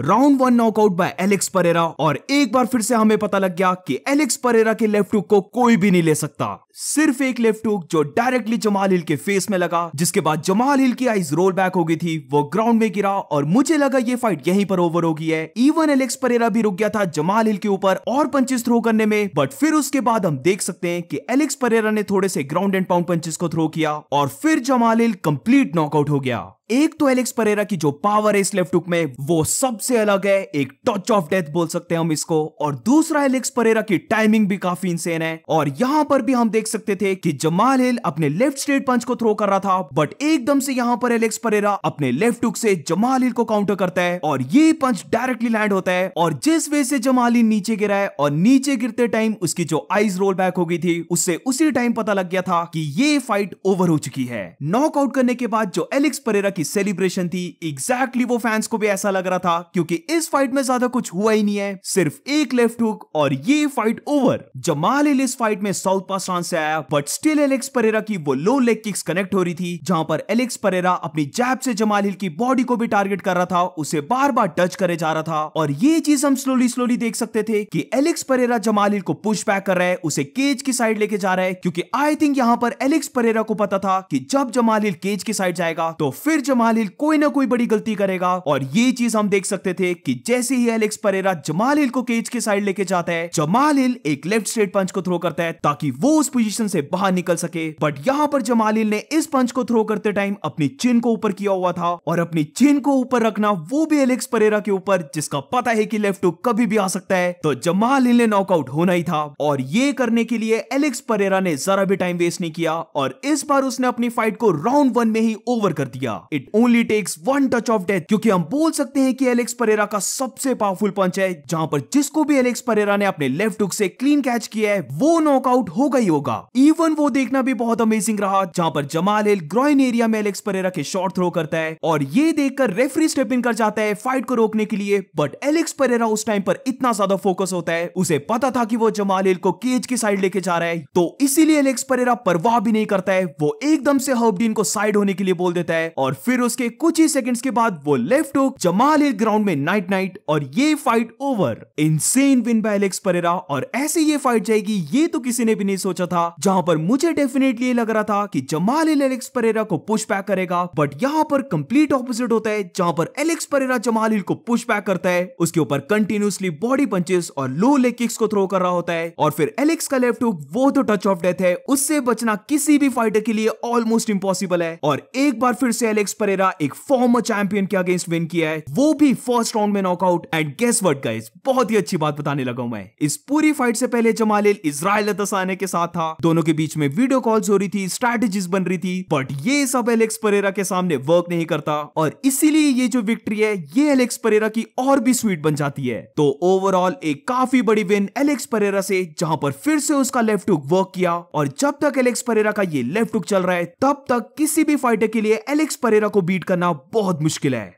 round one knockout by Alex Pereira और एक बार फिर से हमें पता लग गया कि एलेक्स परेरा के लेफ्ट हुक को कोई भी नहीं ले सकता सिर्फ एक लेफ्ट हुक जो डायरेक्टली जमाल हिल के फेस में लगा जिसके बाद जमाल हिल की आईज रोल बैक हो गई थी वो ग्राउंड में गिरा और मुझे लगा ये फाइट यहीं पर ओवर होगी है इवन एलेक्स परेरा भी रुक गया था जमाल हिल के ऊपर और पंचेस थ्रो करने में बट फिर उसके बाद हम देख सकते हैं कि एलेक्स परेरा ने थोड़े से ग्राउंड एंड पाउंड पंचेस को थ्रो किया और फिर जमाल हिल कंप्लीट नॉकआउट हो गया एक तो एलेक्स परेरा की जो पावर है इस लेफ्ट हुक में वो सबसे अलग है एक टच ऑफ डेथ बोल सकते हैं हम इसको और दूसरा एलेक्स परेरा की टाइमिंग भी काफी इंसेन है और यहाँ पर भी हम देख सकते थे कि जमाल हिल अपने लेफ्ट स्ट्रेट पंच को थ्रो कर रहा था बट एकदम से यहाँ पर एलेक्स परेरा अपने लेफ्ट हुक से जमाल हिल को काउंटर करता है और ये पंच डायरेक्टली लैंड होता है और जिस वे से जमाल हिल नीचे गिरा है और नीचे गिरते टाइम उसकी जो आईज रोल बैक हो गई थी उससे उसी टाइम पता लग गया था कि ये फाइट ओवर हो चुकी है नॉकआउट करने के बाद जो एलेक्स परेरा की सेलिब्रेशन थी एग्जैक्टली वो फैंस को भी ऐसा लग रहा था क्योंकि इस फाइट में ज्यादा कुछ हुआ ही नहीं है सिर्फ एक लेफ्ट हुक और ये फाइट ओवर जमाल इस फाइट में साउथ पास से आया बट स्टिल एलेक्स परेरा की वो लो लेग किक्स कनेक्ट हो रही थी जहां पर एलेक्स परेरा अपनी जैब से जमाल हिल की बॉडी को भी टारगेट कर रहा था उसे बार बार टच करे जा रहा था और ये चीज हम स्लोली स्लोली देख सकते थे कि एलेक्स परेरा जमाल हिल को पुश बैक कर रहे है उसे केज की साइड लेके जा रहे है क्योंकि आई थिंक यहाँ पर एलेक्स परेरा को पता था कि जब जमाल हिल केज की साइड जाएगा तो फिर जमाल कोई ना कोई बड़ी गलती करेगा और ये चीज हम देख सकते थे कि जैसे ही एलेक्स परेरा जमाल हिल को केज के साइड लेके जाता है जमाल हिल एक लेफ्ट स्ट्रेट पंच को थ्रो करता है ताकि वो उस पोजीशन से बाहर निकल सके बट यहाँ पर जमाल हिल ने इस पंच को थ्रो करते टाइम अपनी चिन को ऊपर किया हुआ था और अपनी चिन को ऊपर रखना वो भी एलेक्स परेरा के ऊपर जिसका पता है की लेफ्ट कभी भी आ सकता है तो जमाल हिल ने नॉकआउट होना ही था और ये करने के लिए एलेक्स परेरा ने जरा भी टाइम वेस्ट नहीं किया और इस बार उसने अपनी फाइट को राउंड वन में ही ओवर कर दिया it only takes one touch of death क्योंकि हम बोल सकते हैं कि एलेक्स परेरा का सबसे पावरफुल पंच है जहां पर जिसको भी एलेक्स परेरा ने अपने लेफ्ट हुक से क्लीन कैच किया है वो नॉकआउट हो गई होगा इवन वो देखना भी बहुत अमेजिंग रहा जहां पर जमाल हिल ग्रोइन एरिया में एलेक्स परेरा के शॉर्ट थ्रो करता है और ये देखकर रेफरी स्टेप इन कर जाता है फाइट को रोकने के लिए बट एलेक्स परेरा उस टाइम पर इतना ज्यादा फोकस होता है उसे पता था कि वो जमाल हिल को केज की साइड लेके जा रहा है तो इसीलिए एलेक्स परेरा परवाह भी नहीं करता है वो एकदम से हर्बडीन को साइड होने के लिए बोल देता है और फिर उसके कुछ ही सेकंड्स के बाद वो left hook Jamal Hill ground में नाइट नाइट और ये fight over insane win by Alex Pereira और ऐसे ये फाइट जाएगी ये तो किसी ने भी नहीं सोचा था जहां पर मुझे डेफिनेटली लग रहा था कि जमाल हिल एलेक्स परेरा को पुश बैक करेगा बट यहां पर कंप्लीट ऑपोजिट होता है जहां पर एलेक्स परेरा जमाल हिल को पुश बैक करता है उसके ऊपर कंटिन्यूसली बॉडी पंचेस और लो लेग किक्स को थ्रो कर रहा होता है और फिर एलेक्स का लेफ्ट हुक वो तो टच ऑफ डेथ है उससे बचना किसी भी फाइटर के लिए ऑलमोस्ट इम्पॉसिबल है और एक बार फिर से एलेक्स परेरा एक फॉर्मर चैंपियन के अगेंस्ट विन किया है वो भी फर्स्ट राउंड में knockout and guess what guys बहुत ही अच्छी बात बताने लगा हूं मैं इस पूरी फाइट से पहले जमालिल इसराइल अतसाने के साथ था दोनों के बीच में वीडियो कॉल्स हो रही थी स्ट्रेटेजीज बन रही थी बट ये सब एलेक्स परेरा के सामने वर्क नहीं करता और इसीलिए ये जो विक्ट्री है ये एलेक्स परेरा की और भी स्वीट बन जाती है तो ओवरऑल एक काफी बड़ी विन एलेक्स परेरा से जहां पर फिर से उसका लेफ्ट हुक वर्क किया और जब तक एलेक्स परेरा का ये लेफ्ट हुक चल रहा है तब तक किसी भी फाइटर के लिए एलेक्स परेरा को बीट करना बहुत मुश्किल है